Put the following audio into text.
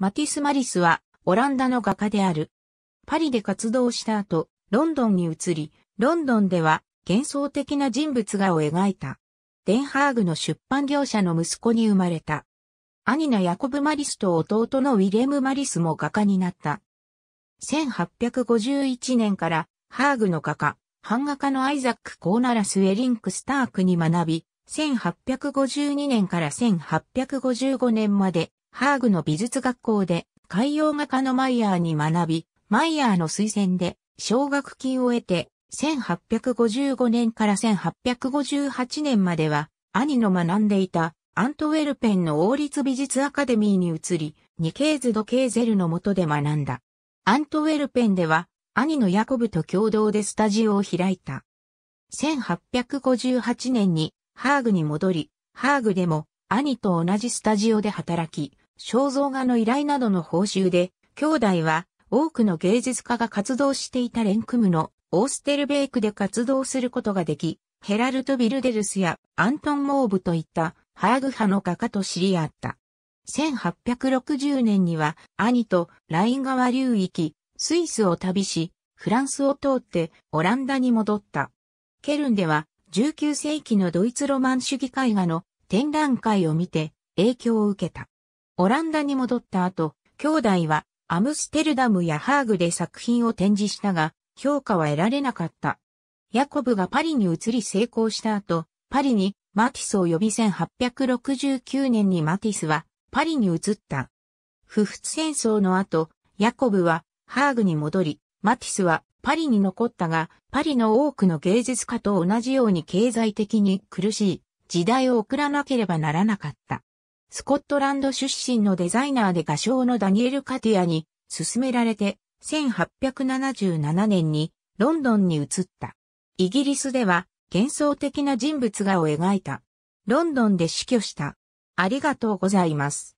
マティス・マリスはオランダの画家である。パリで活動した後、ロンドンに移り、ロンドンでは幻想的な人物画を描いた。デンハーグの出版業者の息子に生まれた。兄のヤコブ・マリスと弟のウィレム・マリスも画家になった。1851年からハーグの画家、版画家のアイザック・コーナラス・ウェリンク・スタークに学び、1852年から1855年までハーグの美術学校で海洋画家のマイヤーに学び、マイヤーの推薦で奨学金を得て、1855年から1858年までは、兄の学んでいたアントウェルペンの王立美術アカデミーに移り、ニケーズ・ド・ケーゼルの下で学んだ。アントウェルペンでは、兄のヤコブと共同でスタジオを開いた。1858年にハーグに戻り、ハーグでも兄と同じスタジオで働き、肖像画の依頼などの報酬で、兄弟は多くの芸術家が活動していたレンクムのオーステルベークで活動することができ、ヘラルト・ビルデルスやアントン・モーブといったハーグ派の画家と知り合った。1860年には兄とライン川流域、スイスを旅し、フランスを通ってオランダに戻った。ケルンでは19世紀のドイツロマン主義絵画の展覧会を見て影響を受けた。オランダに戻った後、兄弟はアムステルダムやハーグで作品を展示したが、評価は得られなかった。ヤコブがパリに移り成功した後、パリにマティスを呼び1869年にマティスはパリに移った。不仏戦争の後、ヤコブはハーグに戻り、マティスはパリに残ったが、パリの多くの芸術家と同じように経済的に苦しい。時代を送らなければならなかった。スコットランド出身のデザイナーで画商のダニエル・カティアに勧められて1877年にロンドンに移った。イギリスでは幻想的な人物画を描いた。ロンドンで死去した。ありがとうございます。